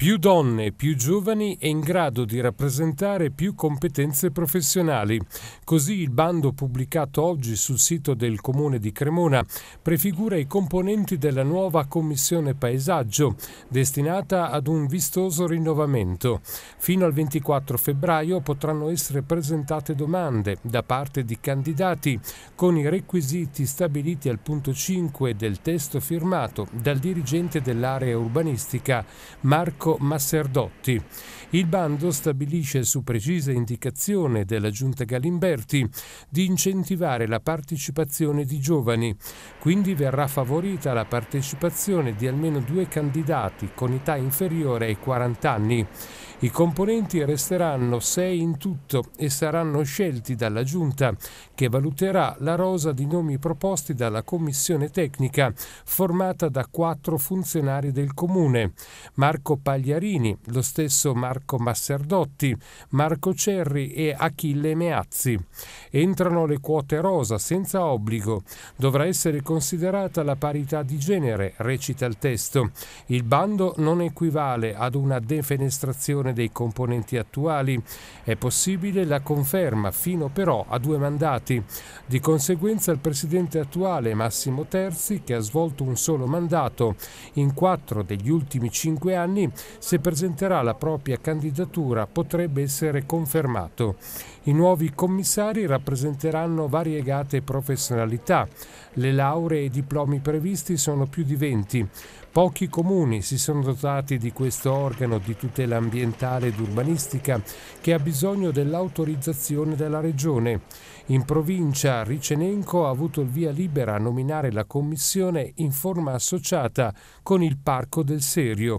Più donne più giovani è in grado di rappresentare più competenze professionali. Così il bando pubblicato oggi sul sito del Comune di Cremona prefigura i componenti della nuova Commissione Paesaggio, destinata ad un vistoso rinnovamento. Fino al 24 febbraio potranno essere presentate domande da parte di candidati con i requisiti stabiliti al punto 5 del testo firmato dal dirigente dell'area urbanistica Marco Enrico Masserdotti. Il bando stabilisce su precisa indicazione della giunta Galimberti di incentivare la partecipazione di giovani, quindi verrà favorita la partecipazione di almeno due candidati con età inferiore ai 40 anni. I componenti resteranno sei in tutto e saranno scelti dalla Giunta, che valuterà la rosa di nomi proposti dalla Commissione Tecnica, formata da quattro funzionari del Comune, Marco Pagliarini, lo stesso Marco Masserdotti, Marco Cerri e Achille Meazzi. Entrano le quote rosa senza obbligo. Dovrà essere considerata la parità di genere, recita il testo. Il bando non equivale ad una defenestrazione carne dei componenti attuali. È possibile la conferma fino però a due mandati. Di conseguenza il presidente attuale Massimo Terzi, che ha svolto un solo mandato in quattro degli ultimi cinque anni, se presenterà la propria candidatura potrebbe essere confermato. I nuovi commissari rappresenteranno variegate professionalità. Le lauree e i diplomi previsti sono più di 20. Pochi comuni si sono dotati di questo organo di tutela ambientale ed urbanistica che ha bisogno dell'autorizzazione della Regione. In provincia Ricenenco ha avuto il via libera a nominare la commissione in forma associata con il Parco del Serio.